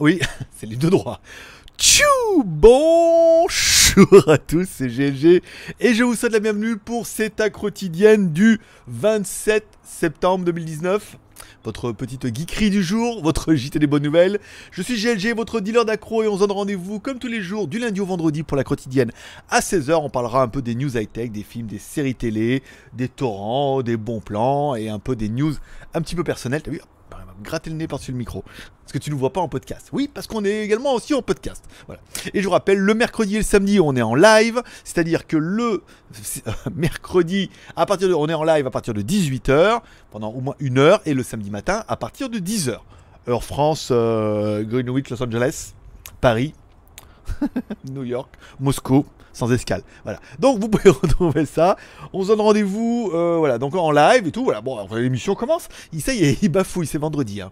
Oui, c'est les deux droits. Tchou Bonjour à tous, c'est GLG et je vous souhaite la bienvenue pour cette quotidienne du 27 septembre 2019 votre petite geekerie du jour, votre JT des bonnes nouvelles. Je suis GLG, votre dealer d'accro et on se donne rendez-vous comme tous les jours du lundi au vendredi pour la quotidienne à 16h. On parlera un peu des news high-tech, des films, des séries télé, des torrents, des bons plans et un peu des news un petit peu personnelles. vu Gratter le nez par-dessus le micro. Parce que tu ne nous vois pas en podcast. Oui, parce qu'on est également aussi en podcast. Voilà. Et je vous rappelle, le mercredi et le samedi, on est en live. C'est-à-dire que le euh, mercredi, à partir de, on est en live à partir de 18h, pendant au moins une heure, et le samedi matin, à partir de 10h. Heure France, euh, Greenwich, Los Angeles, Paris, New York, Moscou, sans escale. Voilà. Donc vous pouvez retrouver ça. On se donne rendez-vous, euh, voilà, donc en live et tout. Voilà, bon, l'émission commence. Il, sait il bafouille, c'est vendredi. Hein.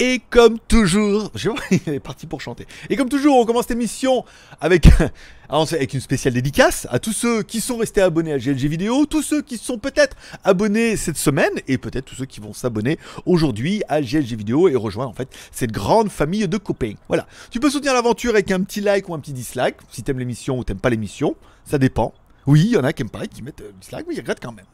Et comme toujours, il est parti pour chanter. Et comme toujours, on commence l'émission avec, ah, avec une spéciale dédicace à tous ceux qui sont restés abonnés à GLG Vidéo, tous ceux qui sont peut-être abonnés cette semaine, et peut-être tous ceux qui vont s'abonner aujourd'hui à GLG Vidéo et rejoindre en fait cette grande famille de copains. Voilà. Tu peux soutenir l'aventure avec un petit like ou un petit dislike, si t'aimes l'émission ou t'aimes pas l'émission, ça dépend. Oui, il y en a qui pas qui mettent euh, du Slack, mais ils regrettent quand même.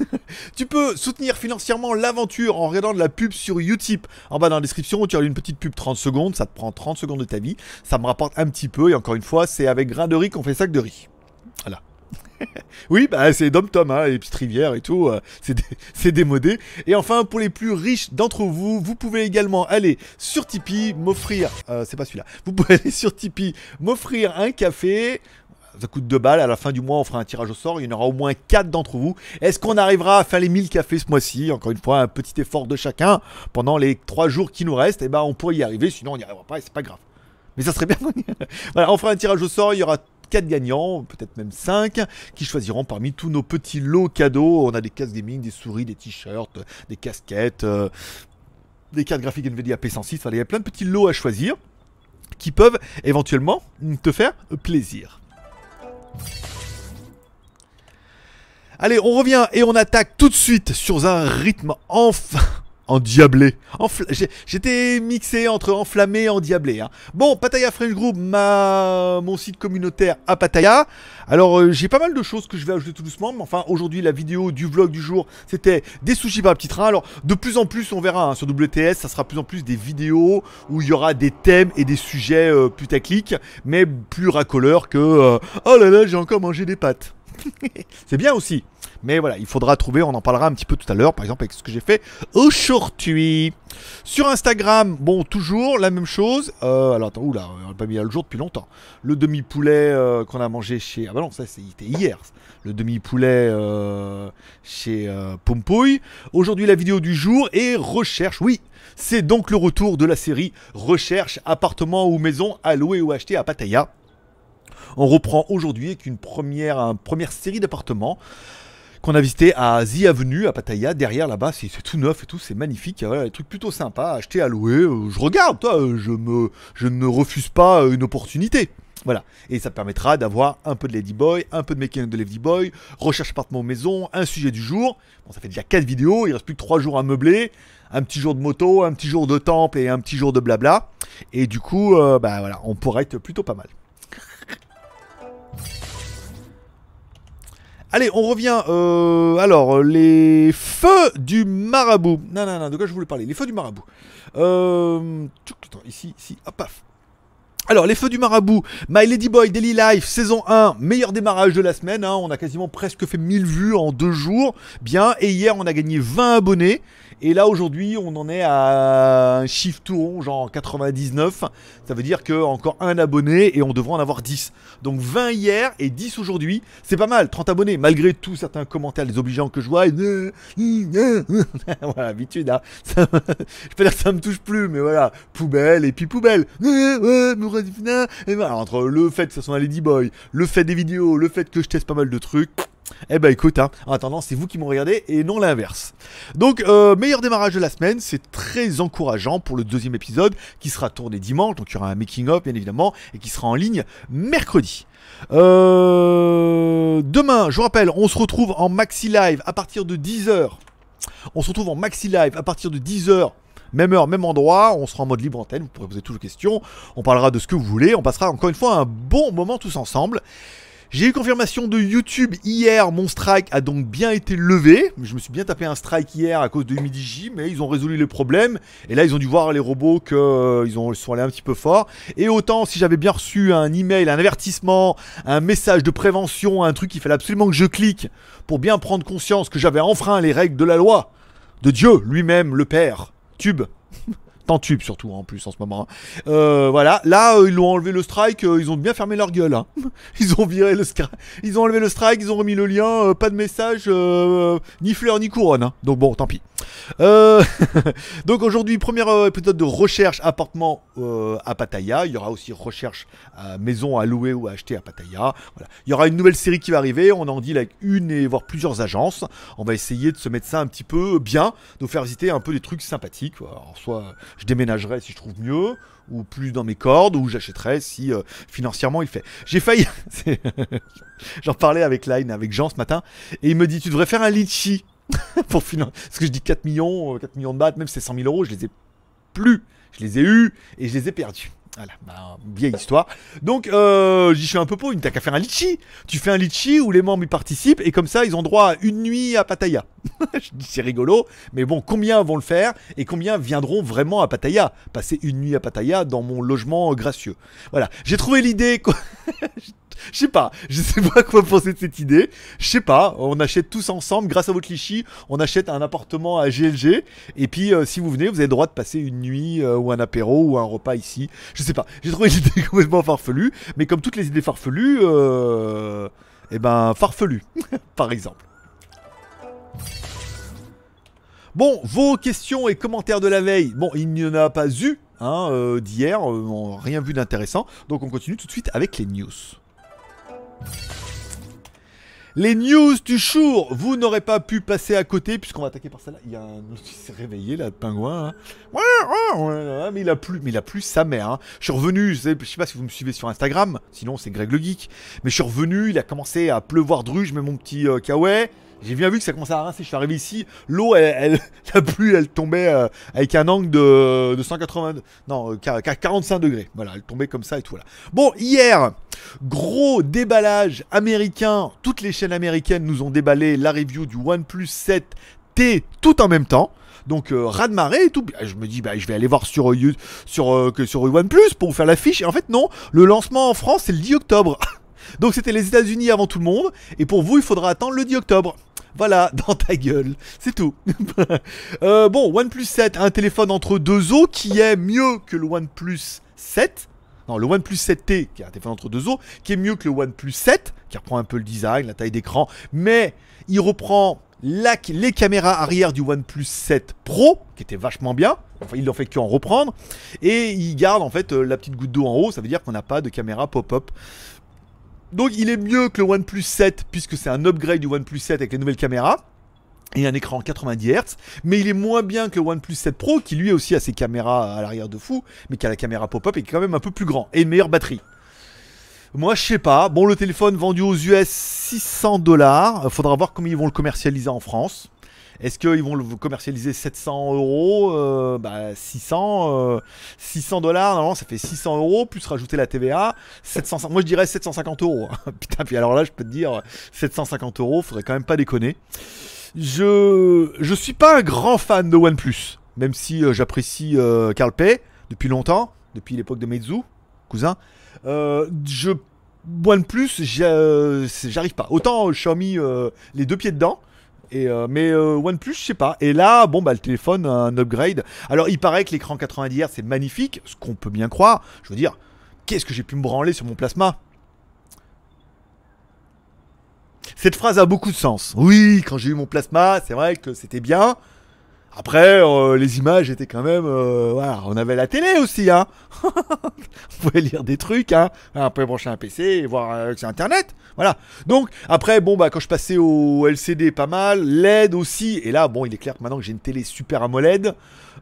tu peux soutenir financièrement l'aventure en regardant de la pub sur YouTube En bas dans la description, tu as une petite pub 30 secondes, ça te prend 30 secondes de ta vie, ça me rapporte un petit peu, et encore une fois, c'est avec grain de riz qu'on fait sac de riz. Voilà oui, bah, c'est Dom Tom, hein, les petites rivières et tout, euh, c'est démodé. Et enfin, pour les plus riches d'entre vous, vous pouvez également aller sur Tipeee, m'offrir, euh, c'est pas celui-là, vous pouvez aller sur Tipeee, m'offrir un café, ça coûte 2 balles. À la fin du mois, on fera un tirage au sort. Il y en aura au moins 4 d'entre vous. Est-ce qu'on arrivera à faire les 1000 cafés ce mois-ci Encore une fois, un petit effort de chacun pendant les 3 jours qui nous restent. Et eh ben, on pourrait y arriver. Sinon, on n'y arrivera pas et c'est pas grave. Mais ça serait bien. on fera un tirage au sort. Il y aura 4 gagnants, peut-être même 5, qui choisiront parmi tous nos petits lots cadeaux. On a des casques gaming, des souris, des t-shirts, des casquettes, euh, des cartes graphiques NVIDIA P106. il y a plein de petits lots à choisir qui peuvent éventuellement te faire plaisir. Allez, on revient et on attaque tout de suite sur un rythme enfin... En Enfla... J'étais mixé entre enflammé et en Hein. Bon, Pataya French Group, ma... mon site communautaire à Pataya. Alors, euh, j'ai pas mal de choses que je vais ajouter tout doucement. Mais enfin, aujourd'hui, la vidéo du vlog du jour, c'était des sushis par petit train. Alors, de plus en plus, on verra hein, sur WTS, ça sera plus en plus des vidéos où il y aura des thèmes et des sujets euh, putaclic, mais plus racoleurs que euh, Oh là là, j'ai encore mangé des pâtes ». c'est bien aussi. Mais voilà, il faudra trouver, on en parlera un petit peu tout à l'heure, par exemple avec ce que j'ai fait aujourd'hui. Sur Instagram, bon, toujours la même chose. Euh, alors, attends, oula, on n'a pas mis à le jour depuis longtemps. Le demi-poulet euh, qu'on a mangé chez... Ah bah non, ça c'était hier. Le demi-poulet euh, chez Pompouille. Aujourd'hui, la vidéo du jour et recherche, oui. C'est donc le retour de la série Recherche, appartement ou maison à louer ou acheter à Pattaya on reprend aujourd'hui avec une première, première série d'appartements qu'on a visité à Z Avenue, à Pattaya, derrière là-bas, c'est tout neuf et tout, c'est magnifique, a des trucs plutôt sympas à acheter, à louer, euh, je regarde, toi, euh, je, me, je ne refuse pas euh, une opportunité. Voilà, et ça permettra d'avoir un peu de boy un peu de mécanique de boy recherche appartement maison, un sujet du jour. Bon, ça fait déjà 4 vidéos, il reste plus que 3 jours à meubler, un petit jour de moto, un petit jour de temple et un petit jour de blabla. Et du coup, bah voilà, on pourrait être plutôt pas mal. Allez, on revient. Euh, alors, les feux du marabout. Non, non, non, de quoi je voulais parler Les feux du marabout. Euh, ici, ici, hop, paf. Alors, les feux du marabout, My Lady Boy Daily Life, saison 1, meilleur démarrage de la semaine. Hein. on a quasiment presque fait 1000 vues en deux jours. Bien, et hier, on a gagné 20 abonnés. Et là aujourd'hui, on en est à un chiffre tout rond, genre 99. Ça veut dire que encore un abonné et on devrait en avoir 10. Donc 20 hier et 10 aujourd'hui, c'est pas mal, 30 abonnés, malgré tout certains commentaires désobligeants que je vois. voilà, habitude, hein. je peux dire que ça me touche plus, mais voilà, poubelle et puis poubelle. Et ben, Alors, entre le fait que ce soit un Ladyboy, le fait des vidéos, le fait que je teste pas mal de trucs. Eh ben écoute, hein. en attendant, c'est vous qui m'ont regardé et non l'inverse. Donc, euh, meilleur démarrage de la semaine, c'est très encourageant pour le deuxième épisode qui sera tourné dimanche, donc il y aura un making up bien évidemment, et qui sera en ligne mercredi. Euh, demain, je vous rappelle, on se retrouve en maxi live à partir de 10h. On se retrouve en maxi live à partir de 10h même heure, même endroit, on sera en mode libre antenne, vous pourrez poser toutes vos questions, on parlera de ce que vous voulez, on passera encore une fois un bon moment tous ensemble. J'ai eu confirmation de YouTube hier, mon strike a donc bien été levé. Je me suis bien tapé un strike hier à cause de Humidigi, mais ils ont résolu le problème. Et là, ils ont dû voir les robots qu'ils euh, ils sont allés un petit peu fort. Et autant, si j'avais bien reçu un email, un avertissement, un message de prévention, un truc qu'il fallait absolument que je clique pour bien prendre conscience que j'avais enfreint les règles de la loi, de Dieu lui-même, le Père, Tube. tube surtout hein, en plus en ce moment. Hein. Euh, voilà, là euh, ils l'ont enlevé le strike, euh, ils ont bien fermé leur gueule. Hein. Ils ont viré le strike, ils ont enlevé le strike, ils ont remis le lien, pas de message, ni fleur ni couronne. Hein. Donc bon, tant pis. Euh, donc aujourd'hui, premier euh, épisode de recherche appartement euh, à Pattaya. Il y aura aussi recherche maison à louer ou à acheter à Pattaya. Il y aura une nouvelle série qui va arriver. On en dit avec une et voire plusieurs agences. On va essayer de se mettre ça un petit peu bien, de faire visiter un peu des trucs sympathiques. Alors, soit je déménagerai si je trouve mieux, ou plus dans mes cordes, ou j'achèterai si financièrement il fait. J'ai failli. J'en parlais avec Line, avec Jean ce matin, et il me dit Tu devrais faire un litchi. pour finir. Parce que je dis 4 millions, 4 euh, millions de bahts, même c'est 100 000 euros, je les ai plus. Je les ai eus et je les ai perdus. Voilà, bah, vieille histoire. Donc, euh, j'y suis un peu pauvre. T'as qu'à faire un litchi. Tu fais un litchi où les membres y participent et comme ça, ils ont droit à une nuit à Pattaya. je dis c'est rigolo, mais bon, combien vont le faire et combien viendront vraiment à Pattaya Passer une nuit à Pattaya dans mon logement euh, gracieux. Voilà, j'ai trouvé l'idée. je sais pas, je sais pas quoi penser de cette idée. Je sais pas, on achète tous ensemble, grâce à votre lichy, on achète un appartement à GLG. Et puis, euh, si vous venez, vous avez le droit de passer une nuit euh, ou un apéro ou un repas ici. Je sais pas, j'ai trouvé l'idée complètement farfelue. Mais comme toutes les idées farfelues, euh, eh ben, farfelue, par exemple. Bon, vos questions et commentaires de la veille. Bon, il n'y en a pas eu hein, d'hier, rien vu d'intéressant. Donc on continue tout de suite avec les news. Les news du jour, vous n'aurez pas pu passer à côté puisqu'on va attaquer par ça là Il y a un qui s'est réveillé là, le pingouin. Hein. Mais il a plus, mais il a plus sa mère. Hein. Je suis revenu, je sais, pas si vous me suivez sur Instagram, sinon c'est Greg le geek. Mais je suis revenu, il a commencé à pleuvoir druge, mets mon petit euh, kawaii. J'ai bien vu que ça commençait à rincer. Je suis arrivé ici, l'eau, elle, la pluie, elle tombait euh, avec un angle de, de 180, non, 45 euh, degrés. Voilà, elle tombait comme ça et tout. Voilà. Bon, hier, gros déballage américain. Toutes les chaînes américaines nous ont déballé la review du OnePlus 7T tout en même temps. Donc euh, de marée et tout. Ah, je me dis, bah, je vais aller voir sur, euh, sur, euh, que sur OnePlus pour vous faire l'affiche. Et en fait, non, le lancement en France, c'est le 10 octobre. Donc c'était les États-Unis avant tout le monde, et pour vous, il faudra attendre le 10 octobre. Voilà, dans ta gueule, c'est tout. Euh, bon, OnePlus 7, un téléphone entre deux os qui est mieux que le OnePlus 7. Non, le OnePlus 7T, qui est un téléphone entre deux os, qui est mieux que le OnePlus 7, qui reprend un peu le design, la taille d'écran, mais il reprend les caméras arrière du OnePlus 7 Pro, qui était vachement bien. Enfin, il n'en fait qu'en reprendre. Et il garde en fait euh, la petite goutte d'eau en haut, ça veut dire qu'on n'a pas de caméra pop-up. Donc il est mieux que le OnePlus 7 puisque c'est un upgrade du OnePlus 7 avec les nouvelles caméras et un écran 90 Hz, mais il est moins bien que le OnePlus 7 Pro qui lui aussi a ses caméras à l'arrière de fou, mais qui a la caméra pop-up et qui est quand même un peu plus grand et une meilleure batterie. Moi, je sais pas. Bon, le téléphone vendu aux US 600 dollars. Faudra voir comment ils vont le commercialiser en France. Est-ce qu'ils vont le commercialiser 700 euros euh, bah, 600 600 euh, dollars, normalement ça fait 600 euros, plus rajouter la TVA, 700, moi je dirais 750 euros. Putain, puis alors là je peux te dire 750 euros, faudrait quand même pas déconner. Je je suis pas un grand fan de OnePlus, même si euh, j'apprécie Carl Pay depuis longtemps, depuis l'époque de Meizu, cousin. je OnePlus, j'arrive pas. Autant Xiaomi, les deux pieds dedans. Euh, mais euh, OnePlus, je sais pas. Et là, bon, bah, le téléphone, un upgrade. Alors, il paraît que l'écran 90 Hz, c'est magnifique, ce qu'on peut bien croire. Je veux dire, qu'est-ce que j'ai pu me branler sur mon plasma Cette phrase a beaucoup de sens. Oui, quand j'ai eu mon plasma, c'est vrai que c'était bien. Après, euh, les images étaient quand même. Euh, voilà, on avait la télé aussi, hein. on pouvait lire des trucs, hein. On pouvait brancher un PC et voir euh, Internet. Voilà. Donc, après, bon, bah, quand je passais au LCD, pas mal. LED aussi. Et là, bon, il est clair que maintenant que j'ai une télé super AMOLED.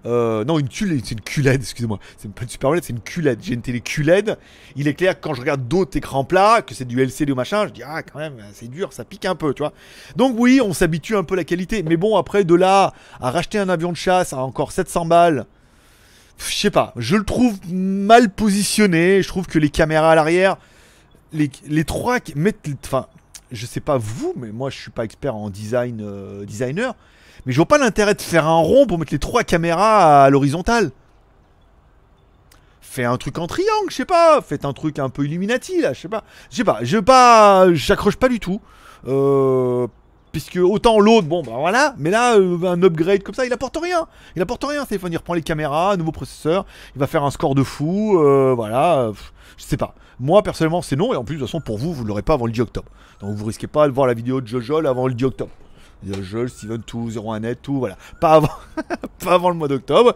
Euh, non, une culette, c'est une culette, excusez-moi. C'est pas une Super c'est une culette. J'ai une télé QLED. Il est clair que quand je regarde d'autres écrans plats, que c'est du LCD ou machin, je dis ah quand même, c'est dur, ça pique un peu, tu vois. Donc oui, on s'habitue un peu à la qualité. Mais bon, après de là à racheter un avion de chasse à encore 700 balles. Je sais pas, je le trouve mal positionné. Je trouve que les caméras à l'arrière, les, trois qui mettent. Enfin, je sais pas vous, mais moi je suis pas expert en design euh, designer. Mais je vois pas l'intérêt de faire un rond pour mettre les trois caméras à l'horizontale. Fait un truc en triangle, je sais pas. Faites un truc un peu Illuminati, là, je sais pas. Je sais pas, je pas... J'accroche pas du tout. Euh, puisque autant l'autre, bon bah voilà, mais là, euh, un upgrade comme ça, il apporte rien. Il apporte rien, c'est Il reprend les caméras, nouveau processeur, il va faire un score de fou, euh, voilà, je sais pas. Moi, personnellement, c'est non, et en plus, de toute façon, pour vous, vous ne l'aurez pas avant le 10 octobre. Donc vous risquez pas de voir la vidéo de Jojol avant le 10 octobre. Joel, Steven, tout, 01net, tout, voilà. Pas avant, pas avant le mois d'octobre.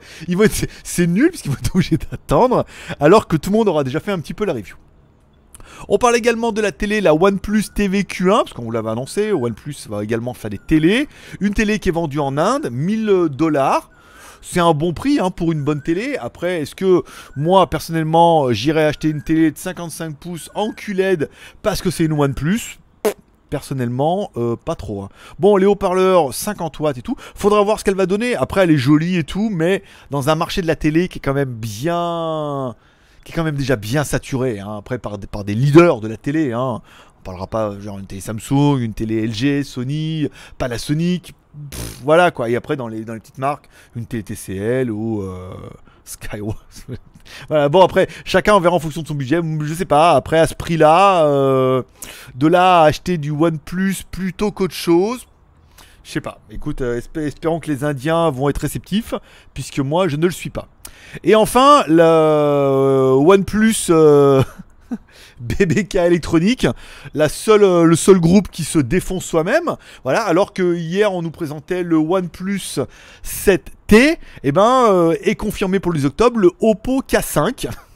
c'est nul parce qu'il va être obligé d'attendre, alors que tout le monde aura déjà fait un petit peu la review. On parle également de la télé, la OnePlus TV Q1, parce qu'on vous l'avait annoncé, OnePlus va également faire des télés. Une télé qui est vendue en Inde, 1000 dollars. C'est un bon prix hein, pour une bonne télé. Après, est-ce que moi, personnellement, j'irais acheter une télé de 55 pouces en QLED parce que c'est une OnePlus personnellement, euh, pas trop. Hein. Bon, les haut-parleurs, 50 watts et tout. Faudra voir ce qu'elle va donner. Après, elle est jolie et tout, mais dans un marché de la télé qui est quand même bien. qui est quand même déjà bien saturé. Hein. Après, par des, par des leaders de la télé. Hein. On parlera pas, genre, une télé Samsung, une télé LG, Sony, Panasonic. voilà quoi. Et après, dans les, dans les petites marques, une télé TCL ou. Euh, sky voilà, bon, après, chacun verra en fonction de son budget. Je sais pas, après, à ce prix-là, euh, de là à acheter du OnePlus plutôt qu'autre chose. Je sais pas. Écoute, euh, espérons que les Indiens vont être réceptifs, puisque moi, je ne le suis pas. Et enfin, le euh, OnePlus. BBK électronique, la seule, euh, le seul groupe qui se défonce soi-même. Voilà, alors que hier on nous présentait le OnePlus 7T, et eh ben euh, est confirmé pour le les octobre le Oppo K5.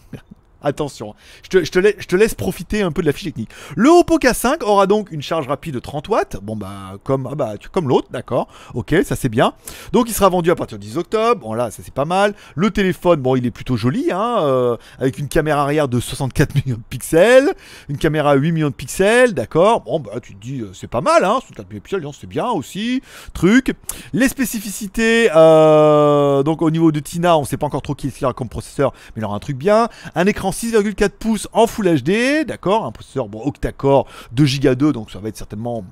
Attention, hein. je te, laisse profiter un peu de la fiche technique. Le Oppo K5 aura donc une charge rapide de 30 watts. Bon bah comme, ah, bah, comme l'autre, d'accord. Ok, ça c'est bien. Donc il sera vendu à partir du 10 octobre. Bon là, ça c'est pas mal. Le téléphone, bon il est plutôt joli, hein, euh, avec une caméra arrière de 64 millions de pixels, une caméra à 8 millions de pixels, d'accord. Bon bah tu te dis euh, c'est pas mal, hein, 64 millions de pixels, c'est bien aussi. Truc. Les spécificités, euh, donc au niveau de Tina, on sait pas encore trop qui est comme processeur, mais il aura un truc bien. Un écran 6,4 pouces en Full HD, d'accord, un processeur bon, octa-core 2 Go donc ça va être certainement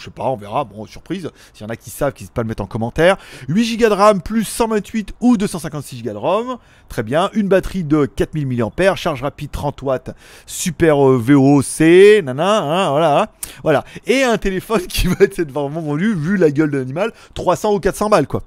je sais pas, on verra. Bon, surprise. S'il y en a qui savent, qui n'hésitent pas le mettre en commentaire. 8 Go de RAM plus 128 ou 256 Go de ROM. Très bien. Une batterie de 4000 mAh. Charge rapide 30 watts. Super euh, VOC. Nana, hein, voilà. Hein. Voilà. Et un téléphone qui va être vraiment vendu, vu la gueule de l'animal, 300 ou 400 balles, quoi.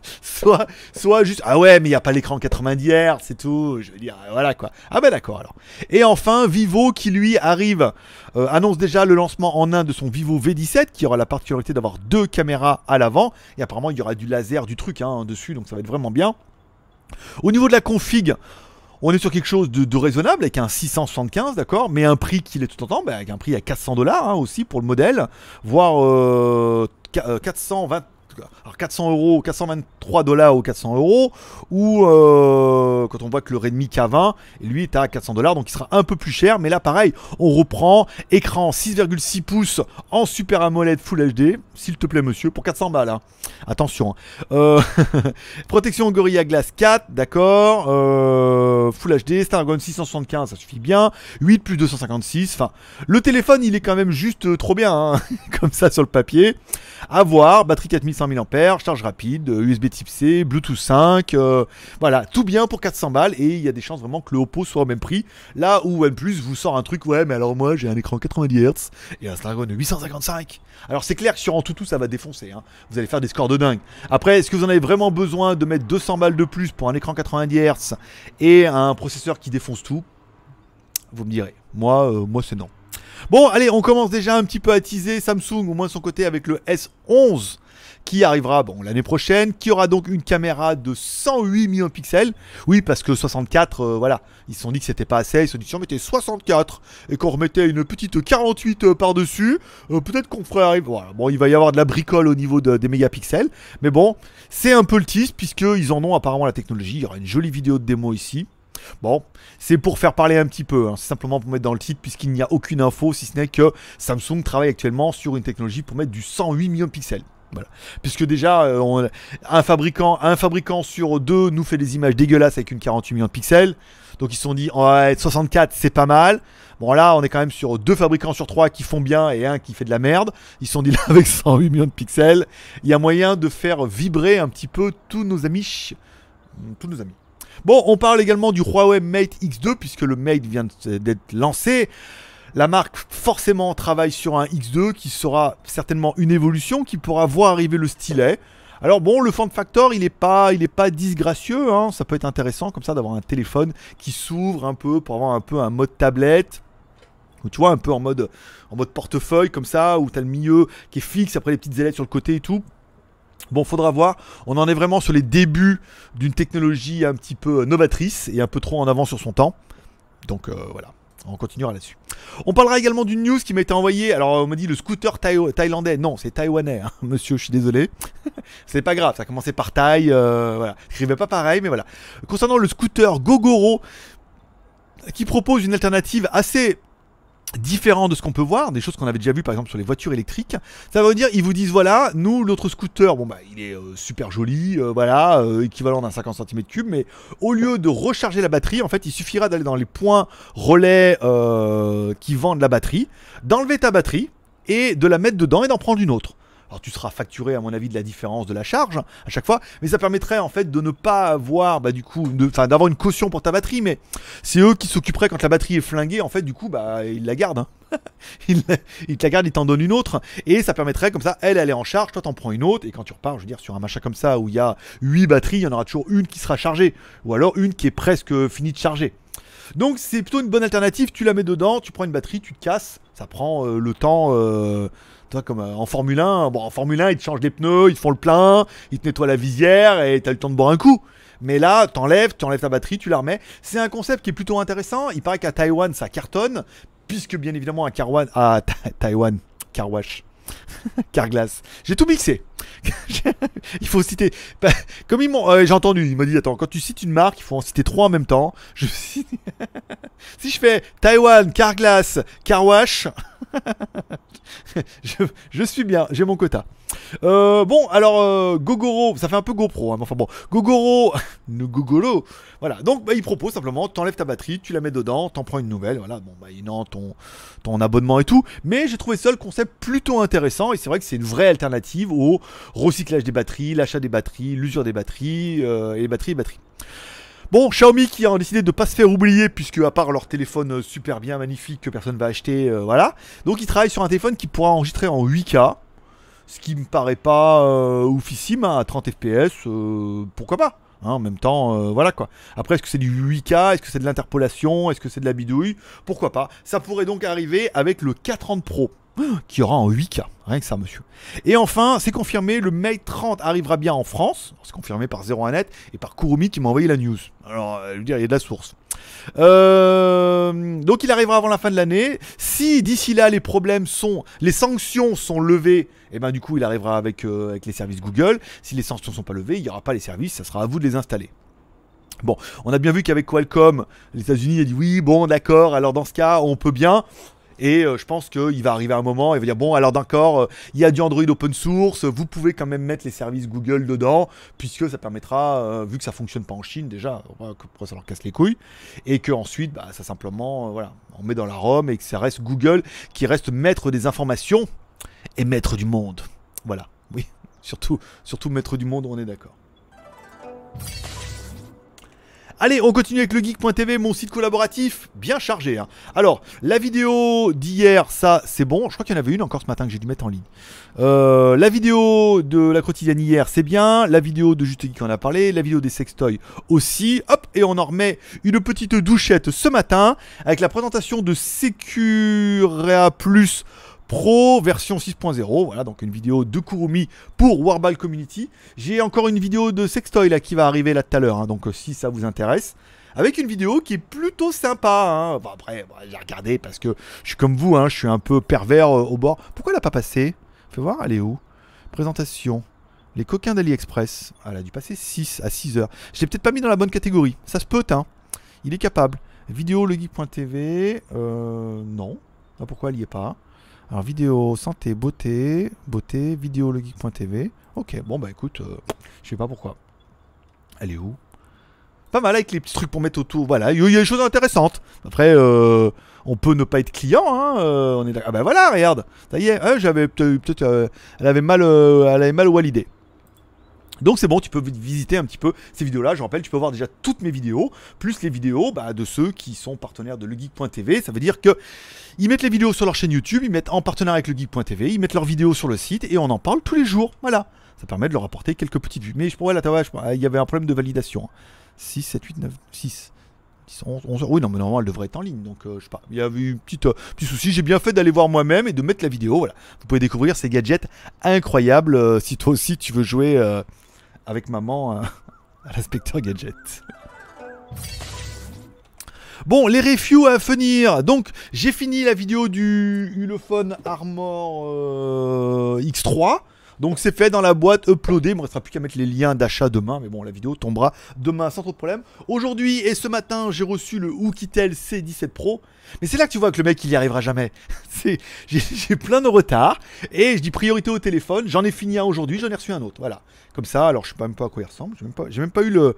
soit, soit juste. Ah ouais, mais il n'y a pas l'écran 90 Hz, c'est tout. Je veux dire, voilà, quoi. Ah ben d'accord, alors. Et enfin, Vivo qui lui arrive euh, annonce déjà le lancement en Inde de son Vivo V17 qui aura la particularité d'avoir deux caméras à l'avant. Et apparemment, il y aura du laser, du truc hein, dessus, donc ça va être vraiment bien. Au niveau de la config, on est sur quelque chose de, raisonnable avec un 675, d'accord, mais un prix qui est tout en temps, bah, avec un prix à 400 dollars hein, aussi pour le modèle, voire 420 euh, euh, alors 400 euros, 423 dollars ou 400 euros, ou euh, quand on voit que le Redmi K20, lui est à 400 dollars, donc il sera un peu plus cher, mais là pareil, on reprend écran 6,6 pouces Super AMOLED Full HD, s'il te plaît monsieur, pour 400 balles. Hein. Attention. Hein. Euh, protection Gorilla Glass 4, d'accord. Euh, Full HD, Stargon 675, ça suffit bien. 8 plus 256, enfin, le téléphone il est quand même juste euh, trop bien, hein, comme ça sur le papier. À voir, batterie 4100 mAh, charge rapide, USB type C, Bluetooth 5, voilà, tout bien pour 400 balles et il y a des chances vraiment que le Oppo soit au même prix. Là où OnePlus vous sort un truc, ouais mais alors moi j'ai un écran 90 Hz et un Snapdragon 850 alors c'est clair que sur tout ça va défoncer, hein. vous allez faire des scores de dingue. Après, est-ce que vous en avez vraiment besoin de mettre 200 balles de plus pour un écran 90 Hz et un processeur qui défonce tout Vous me direz, moi, euh, moi c'est non. Bon, allez, on commence déjà un petit peu à teaser Samsung, au moins son côté, avec le S11 qui arrivera bon, l'année prochaine, qui aura donc une caméra de 108 millions de pixels. Oui, parce que 64, euh, voilà, ils se sont dit que c'était pas assez, ils se sont dit si on mettait 64 et qu'on remettait une petite 48 euh, par-dessus, euh, peut-être qu'on ferait arriver. bon, il va y avoir de la bricole au niveau des mégapixels, mais bon, c'est un peu le tease puisqu'ils en ont apparemment la technologie. Il y aura une jolie vidéo de démo ici. Bon, c'est pour faire parler un petit peu, hein. c'est simplement pour mettre dans le titre puisqu'il n'y a aucune info si ce n'est que Samsung travaille actuellement sur une technologie pour mettre du 108 millions de pixels. Puisque déjà, euh, un, fabricant, un fabricant sur deux nous fait des images dégueulasses avec une 48 millions de pixels. Donc ils se sont dit, oh, ouais, 64, c'est pas mal. Bon là, on est quand même sur deux fabricants sur trois qui font bien et un qui fait de la merde. Ils se sont dit, là, avec 108 millions de pixels, il y a moyen de faire vibrer un petit peu tous nos amis. Tous nos amis. Bon, on parle également du Huawei Mate X2, puisque le Mate vient d'être lancé. La marque forcément travaille sur un X2 qui sera certainement une évolution, qui pourra voir arriver le stylet. Alors bon, le fan factor, il n'est pas, il est pas disgracieux. Hein. Ça peut être intéressant comme ça d'avoir un téléphone qui s'ouvre un peu pour avoir un peu un mode tablette. Ou tu vois, un peu en mode, en mode portefeuille comme ça, où tu as le milieu qui est fixe, après les petites ailettes sur le côté et tout. Bon, faudra voir. On en est vraiment sur les débuts d'une technologie un petit peu euh, novatrice et un peu trop en avant sur son temps. Donc euh, voilà on continuera là-dessus. On parlera également d'une news qui m'a été envoyée. Alors, on m'a dit le scooter thaïlandais. Non, c'est taïwanais, hein, monsieur, je suis désolé. c'est pas grave, ça a commencé par Thaï. Euh, voilà, pas pareil, mais voilà. Concernant le scooter Gogoro, qui propose une alternative assez différent de ce qu'on peut voir, des choses qu'on avait déjà vu par exemple sur les voitures électriques. Ça veut dire ils vous disent voilà, nous l'autre scooter, bon bah il est euh, super joli, euh, voilà, euh, équivalent d'un 50 cm3, mais au lieu de recharger la batterie, en fait il suffira d'aller dans les points relais qui vendent la batterie, d'enlever ta batterie et de la mettre dedans et d'en prendre une autre. Alors tu seras facturé à mon avis de la différence de la charge à chaque fois, mais ça permettrait en fait de ne pas avoir bah, du coup, enfin d'avoir une caution pour ta batterie, mais c'est eux qui s'occuperaient quand la batterie est flinguée, en fait du coup bah ils la gardent. Hein. Ils il, te la garde, ils t'en donne une autre. Et ça permettrait, comme ça, elle, elle est en charge, toi, t'en prends une autre. Et quand tu repars, je veux dire, sur un machin comme ça où il y a 8 batteries, il y en aura toujours une qui sera chargée. Ou alors une qui est presque finie de charger. Donc c'est plutôt une bonne alternative. Tu la mets dedans, tu prends une batterie, tu te casses. Ça prend euh, le temps. Euh, toi, comme euh, en Formule 1, bon, en Formule 1, ils te changent les pneus, ils te font le plein, ils te nettoient la visière et t'as le temps de boire un coup. Mais là, t'enlèves, tu enlèves ta batterie, tu la remets. C'est un concept qui est plutôt intéressant. Il paraît qu'à Taïwan, ça cartonne, puisque bien évidemment à Carwan, à Taïwan, Carwash. Carglass. J'ai tout mixé. il faut citer. comme ils m'ont. Euh, j'ai entendu, il m'a dit attends, quand tu cites une marque, il faut en citer trois en même temps. si je fais Taïwan, Carglass, Carwash, je, suis bien, j'ai mon quota. Euh, bon, alors euh, Gogoro, ça fait un peu GoPro, hein, mais enfin bon, Gogoro, nous Gogolo, voilà. Donc bah, il propose simplement, t'enlèves ta batterie, tu la mets dedans, t'en prends une nouvelle, voilà. Bon, bah non, ton, ton abonnement et tout. Mais j'ai trouvé ça le concept plutôt intéressant et c'est vrai que c'est une vraie alternative au recyclage des batteries, l'achat des batteries, l'usure des batteries euh, et les batteries, batteries. Bon, Xiaomi qui a décidé de ne pas se faire oublier, puisque à part leur téléphone euh, super bien, magnifique, que personne va acheter, euh, voilà. Donc ils travaillent sur un téléphone qui pourra enregistrer en 8K, ce qui me paraît pas euh, oufissime, hein, à 30 FPS, pourquoi pas hein, en même temps, voilà quoi. Après, est-ce que c'est du 8K Est-ce que c'est de l'interpolation Est-ce que c'est de la bidouille Pourquoi pas Ça pourrait donc arriver avec le 430 Pro qui aura en 8K. Rien que ça, monsieur. Et enfin, c'est confirmé, le Mate 30 arrivera bien en France. C'est confirmé par 01net et par Kurumi qui m'a envoyé la news. Alors, euh, je dire, il y a de la source. Euh, donc, il arrivera avant la fin de l'année. Si d'ici là, les problèmes sont. Les sanctions sont levées, et eh ben du coup, il arrivera avec, euh, avec les services Google. Si les sanctions ne sont pas levées, il n'y aura pas les services, ça sera à vous de les installer. Bon, on a bien vu qu'avec Qualcomm, les États-Unis a dit oui, bon, d'accord, alors dans ce cas, on peut bien. Et euh, je pense qu'il va arriver un moment, il va dire bon, alors d'accord, euh, il y a du Android open source, vous pouvez quand même mettre les services Google dedans, puisque ça permettra, euh, vu que ça ne fonctionne pas en Chine déjà, pourquoi ça leur casse les couilles, et qu'ensuite, bah, ça simplement, voilà, on met dans la ROM et que ça reste Google qui reste maître des informations et maître du monde. Voilà, oui, surtout, surtout maître du monde, on est d'accord. Allez, on continue avec le geek.tv, mon site collaboratif, bien chargé. Hein. Alors, la vidéo d'hier, ça c'est bon. Je crois qu'il y en avait une encore ce matin que j'ai dû mettre en ligne. Euh, la vidéo de la quotidienne hier, c'est bien. La vidéo de Juste Geek, on a parlé. La vidéo des sextoys aussi. Hop, et on en remet une petite douchette ce matin avec la présentation de Secura Plus Pro version 6.0. Voilà, donc une vidéo de Kurumi pour Warball Community. J'ai encore une vidéo de Sextoy là qui va arriver là tout à l'heure, hein, donc euh, si ça vous intéresse. Avec une vidéo qui est plutôt sympa. Hein. après, j'ai regardé parce que je suis comme vous, hein, je suis un peu pervers euh, au bord. Pourquoi elle n'a pas passé Fais voir, elle est où Présentation. Les coquins d'AliExpress. Ah, elle a dû passer 6 à 6 heures. Je l'ai peut-être pas mis dans la bonne catégorie. Ça se peut, hein. Il est capable. Vidéo euh, non. Ah, pourquoi elle n'y est pas alors vidéo, santé, beauté, beauté, vidéologique.tv. Ok, bon bah écoute, euh, je sais pas pourquoi. Elle est où Pas mal avec les petits trucs pour mettre autour. Voilà, il y, a des choses intéressantes. Après, euh, on peut ne pas être client. Hein, euh, on est ah bah voilà, regarde. Ça y est, hein, j'avais peut-être, elle avait mal, elle avait mal donc c'est bon, tu peux visiter un petit peu ces vidéos-là. Je rappelle, tu peux voir déjà toutes mes vidéos, plus les vidéos bah, de ceux qui sont partenaires de legeek.tv. Ça veut dire que ils mettent les vidéos sur leur chaîne YouTube, ils mettent en partenariat avec legeek.tv, ils mettent leurs vidéos sur le site et on en parle tous les jours. Voilà, ça permet de leur apporter quelques petites vues. Mais je pourrais la euh, il y avait un problème de validation. 6, 7, 8, 9, 6. 10, 11, 11 Oui, non, mais normalement, elle devrait être en ligne. Donc, euh, je sais pas. Il y a eu un euh, petit, souci. J'ai bien fait d'aller voir moi-même et de mettre la vidéo. Voilà. Vous pouvez découvrir ces gadgets incroyables si toi aussi tu veux jouer avec maman hein, à l'inspecteur Gadget. Bon, les refus à venir. Donc, j'ai fini la vidéo du Ulefone Armor euh, X3. Donc c'est fait dans la boîte, uploadé. Il me restera plus qu'à mettre les liens d'achat demain. Mais bon, la vidéo tombera demain sans trop de problème. Aujourd'hui et ce matin, j'ai reçu le Oukitel C17 Pro. Mais c'est là que tu vois que le mec, il n'y arrivera jamais. j'ai plein de retard. Et je dis priorité au téléphone. J'en ai fini un aujourd'hui, j'en ai reçu un autre. Voilà. Comme ça, alors je sais pas même pas à quoi il ressemble. J'ai même, pas, eu le.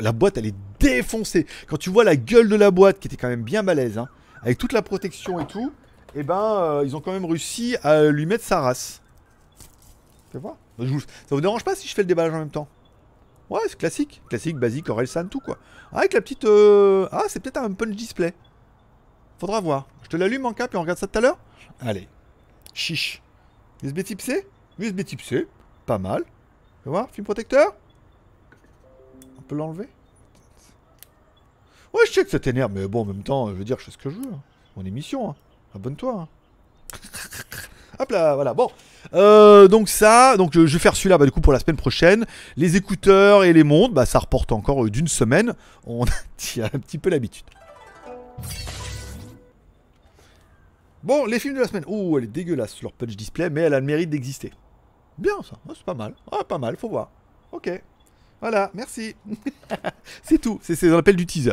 La, boîte, elle est défoncée. Quand tu vois la gueule de la boîte, qui était quand même bien balèze, hein, avec toute la protection et tout, et eh ben, euh, ils ont quand même réussi à lui mettre sa race. Bah, ça vous dérange pas si je fais le déballage en même temps Ouais, c'est classique. Classique, basique, Orelsan, tout quoi. Ah, avec la petite... Euh, ah, c'est peut-être un punch display. Faudra voir. Je te l'allume en cap puis on regarde ça tout à l'heure Allez. Chiche. USB type C USB type C. Pas mal. tu voir, film protecteur On peut l'enlever Ouais, je sais que ça t'énerve, mais bon, en même temps, je veux dire, je fais ce que je veux. Hein. Mon émission, hein. abonne-toi. Hein. Hop là, voilà, bon. Euh, donc ça, donc euh, je vais faire celui-là bah, du coup pour la semaine prochaine. Les écouteurs et les montres, bah, ça reporte encore euh, d'une semaine. On a un petit peu l'habitude. Bon, les films de la semaine. oh, elle est dégueulasse leur punch display, mais elle a le mérite d'exister. Bien ça, c'est pas mal. Ah, pas mal, faut voir. Ok. Voilà, merci. c'est tout, c'est un appel du teaser.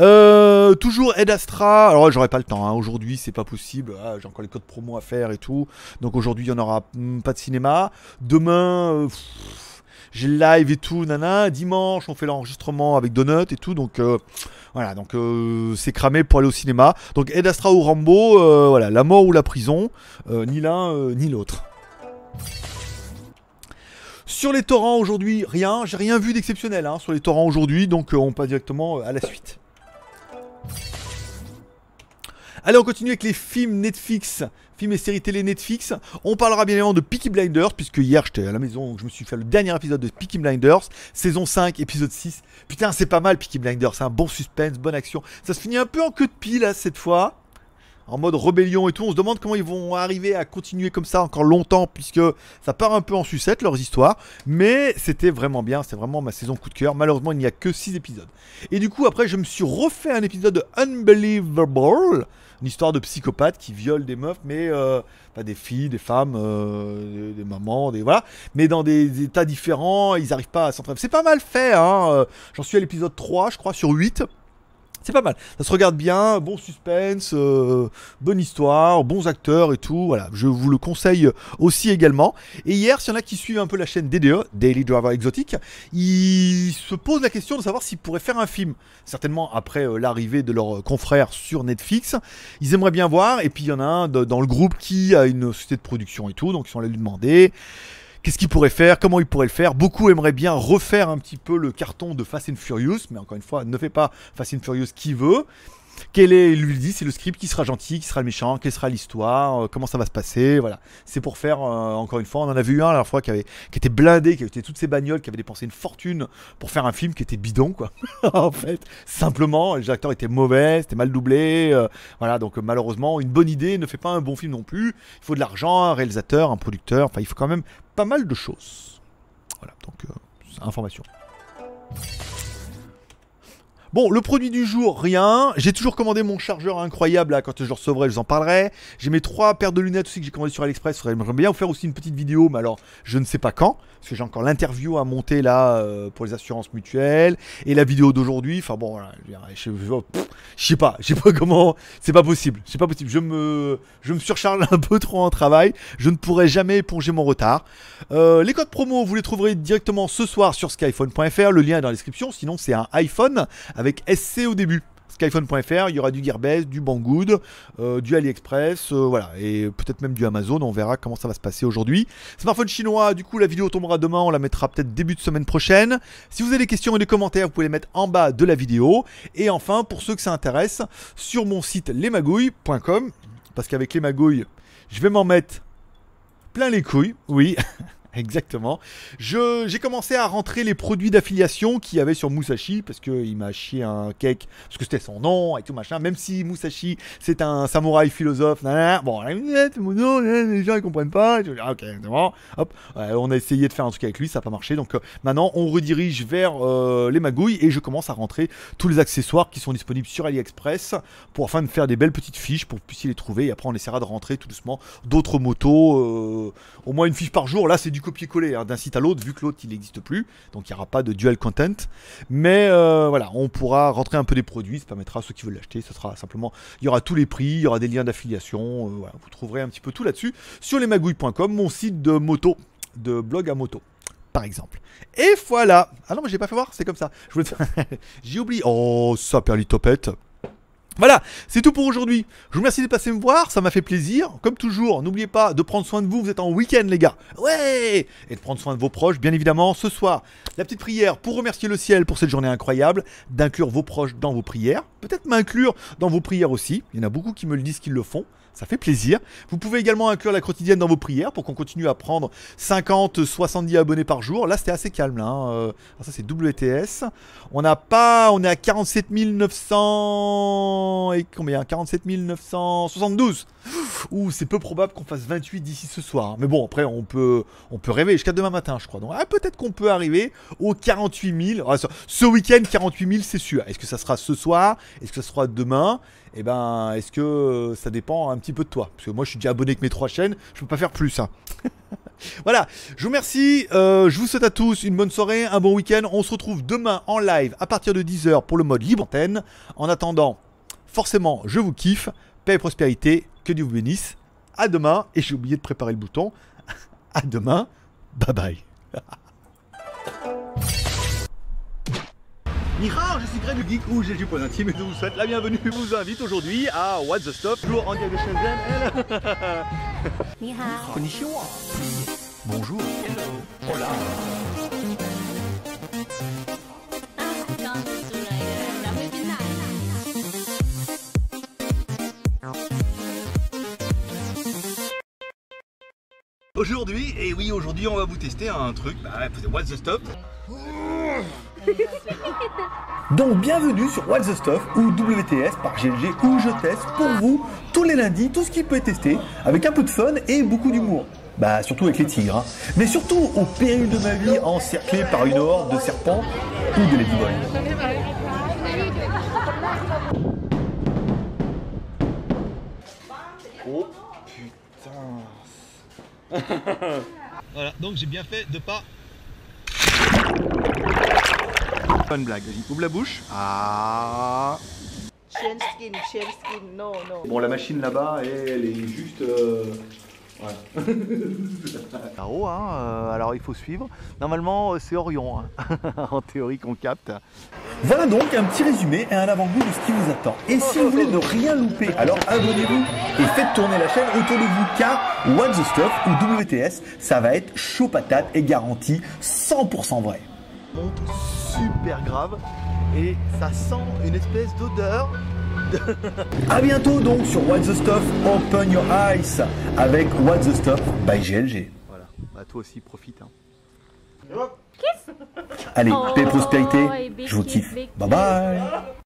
Euh, toujours Ed Astra. Alors, j'aurai pas le temps. Hein. Aujourd'hui, c'est pas possible. Ah, j'ai encore les codes promo à faire et tout. Donc, aujourd'hui, il n'y en aura hmm, pas de cinéma. Demain. Euh, j'ai le live et tout, nana. Dimanche, on fait l'enregistrement avec Donut et tout, donc euh, voilà, donc c'est cramé pour aller au cinéma. Donc Ed Astra ou Rambo, voilà, la mort ou la prison, ni l'un ni l'autre. Sur les torrents aujourd'hui, rien. J'ai rien vu d'exceptionnel hein, sur les torrents aujourd'hui, donc euh, on passe directement euh, à la suite. Allez, on continue avec les films Netflix, films et séries télé Netflix. On parlera bien évidemment de Peaky Blinders, puisque hier j'étais à la maison, je me suis fait le dernier épisode de Peaky Blinders, saison 5, épisode 6. Putain, c'est pas mal Peaky Blinders, c'est un hein. bon suspense, bonne action. Ça se finit un peu en queue de pile hein, cette fois en mode rébellion et tout. On se demande comment ils vont arriver à continuer comme ça encore longtemps, puisque ça part un peu en sucette leurs histoires. Mais c'était vraiment bien, c'est vraiment ma saison coup de cœur. Malheureusement, il n'y a que 6 épisodes. Et du coup, après, je me suis refait un épisode de Unbelievable, une histoire de psychopathe qui viole des meufs, mais euh, pas des filles, des femmes, euh, des, mamans, des voilà, mais dans des, états différents. Ils n'arrivent pas à s'entraîner. C'est pas mal fait, hein, euh, J'en suis à l'épisode 3, je crois, sur 8. C'est pas mal. Ça se regarde bien, bon suspense, euh, bonne histoire, bons acteurs et tout. Voilà, je vous le conseille aussi également. Et hier, s'il y en a qui suivent un peu la chaîne DDE, Daily Driver Exotic, ils se posent la question de savoir s'ils pourraient faire un film. Certainement après euh, l'arrivée de leurs confrères sur Netflix. Ils aimeraient bien voir. Et puis il y en a un dans le groupe qui a une société de production et tout, donc ils sont allés lui demander. Qu'est-ce qu'il pourrait faire Comment il pourrait le faire Beaucoup aimeraient bien refaire un petit peu le carton de Fast and Furious, mais encore une fois, ne fait pas Fast and Furious qui veut. Quel est, il lui dit, c'est le script qui sera gentil, qui sera le méchant, quelle sera l'histoire, euh, comment ça va se passer, voilà. C'est pour faire, euh, encore une fois, on en a vu un la dernière fois qui, avait, qui était blindé, qui avait toutes ses bagnoles, qui avait dépensé une fortune pour faire un film qui était bidon, quoi. en fait, simplement, les acteurs étaient mauvais, c'était mal doublé, euh, voilà. Donc malheureusement, une bonne idée ne fait pas un bon film non plus. Il faut de l'argent, un réalisateur, un producteur, enfin, il faut quand même pas mal de choses. Voilà, donc information. Bon, le produit du jour, rien. J'ai toujours commandé mon chargeur incroyable, quand je le recevrai, je vous en parlerai. J'ai mes trois paires de lunettes aussi que j'ai commandé sur AliExpress. J'aimerais bien vous faire aussi une petite vidéo, mais alors, je ne sais pas quand. Parce que j'ai encore l'interview à monter, là, euh, pour les assurances mutuelles. Et la vidéo d'aujourd'hui, enfin bon, je, ne sais pas, je sais pas comment... C'est pas possible, c'est pas possible. Je me, je me surcharge un peu trop en travail. Je ne pourrai jamais éponger mon retard. Euh, les codes promo, vous les trouverez directement ce soir sur skyphone.fr. Le lien est dans la description. Sinon, c'est un iPhone avec SC au début. Skyphone.fr, il y aura du Gearbest, du Banggood, euh, du AliExpress, euh, voilà, et peut-être même du Amazon, on verra comment ça va se passer aujourd'hui. Smartphone chinois, du coup la vidéo tombera demain, on la mettra peut-être début de semaine prochaine. Si vous avez des questions et des commentaires, vous pouvez les mettre en bas de la vidéo. Et enfin, pour ceux que ça intéresse, sur mon site lesmagouilles.com, parce qu'avec les magouilles, je vais m'en mettre plein les couilles, oui. exactement. J'ai commencé à rentrer les produits d'affiliation qu'il y avait sur Musashi, parce qu'il m'a chié un cake, parce que c'était son nom et tout machin. Même si Musashi, c'est un samouraï philosophe, bon, les gens ils comprennent pas. Ah, ok, hop, euh, on a essayé de faire un truc avec lui, ça n'a pas marché. Donc euh, maintenant, on redirige vers euh, les magouilles et je commence à rentrer tous les accessoires qui sont disponibles sur AliExpress pour afin de faire des belles petites fiches pour que vous puissiez les trouver. Et après, on essaiera de rentrer tout doucement d'autres motos, au moins une fiche par jour. Là, c'est du copier-coller hein, d'un site à l'autre, vu que l'autre il n'existe plus, donc il n'y aura pas de dual content. Mais euh, voilà, on pourra rentrer un peu des produits, ça permettra à ceux qui veulent l'acheter, ça sera simplement, il y aura tous les prix, il y aura des liens d'affiliation, euh, vous trouverez un petit peu tout là-dessus sur lesmagouilles.com, mon site de moto, de blog à moto par exemple. Et voilà Ah non, mais j'ai pas fait voir, c'est comme ça. J'ai oublié. Oh, ça perd les topettes voilà, c'est tout pour aujourd'hui. Je vous remercie de passer me voir, ça m'a fait plaisir. Comme toujours, n'oubliez pas de prendre soin de vous, vous êtes en week-end les gars. Ouais Et de prendre soin de vos proches, bien évidemment. Ce soir, la petite prière pour remercier le ciel pour cette journée incroyable, d'inclure vos proches dans vos prières peut-être m'inclure dans vos prières aussi. Il y en a beaucoup qui me le disent qu'ils le font. Ça fait plaisir. Vous pouvez également inclure la quotidienne dans vos prières pour qu'on continue à prendre 50, 70 abonnés par jour. Là, c'était assez calme. Hein. Euh, ça, c'est WTS. On n'a pas. On est à 47 900. Et combien 47 972. Ouh, c'est peu probable qu'on fasse 28 d'ici ce soir. Hein. Mais bon, après, on peut, on peut rêver jusqu'à demain matin, je crois. Donc, ah, peut-être qu'on peut arriver aux 48 000. Ah, ce week-end, 48 000, c'est sûr. Est-ce que ça sera ce soir est-ce que ce sera demain Eh ben, est-ce que euh, ça dépend un petit peu de toi Parce que moi, je suis déjà abonné avec mes trois chaînes, je peux pas faire plus. Hein. voilà, je vous remercie, euh, je vous souhaite à tous une bonne soirée, un bon week-end. On se retrouve demain en live à partir de 10h pour le mode libre antenne. En attendant, forcément, je vous kiffe. Paix et prospérité, que Dieu vous bénisse. À demain, et j'ai oublié de préparer le bouton. à demain, bye bye. Nihao, je suis Greg du Geek ou du Point Intime et je vous souhaite la bienvenue. Je vous invite aujourd'hui à What's the Stop, Bonjour Andy direct de Bonjour. Hello. Hola. Aujourd'hui, et oui aujourd'hui on va vous tester un truc, bah, What the Stop Donc bienvenue sur What's the Stuff ou WTS par GLG où je teste pour vous tous les lundis tout ce qui peut être testé avec un peu de fun et beaucoup d'humour. Bah surtout avec les tigres. Hein. Mais surtout au péril de ma vie encerclé par une horde de serpents ou de Oh putain. voilà, donc j'ai bien fait de pas blague, vas-y, ouvre la bouche. Ah skin, skin, non, non. Bon, la machine là-bas, elle, est juste. Euh, hein, euh, alors il faut suivre. Normalement, euh, c'est Orion, hein. en théorie qu'on capte. Voilà donc un petit résumé et un avant-goût de ce qui vous attend. Et si vous voulez ne rien louper, alors abonnez-vous et faites tourner la chaîne autour de vous car What's the Stuff ou WTS, ça va être chaud patate et garanti 100% vrai monte super grave et ça sent une espèce d'odeur. à bientôt donc sur what's the Stuff Open Your Eyes avec what's the Stuff by GLG. Voilà, bah toi aussi profite. Hein. Allez, oh, paix prospérité, je vous kiffe. Bye bye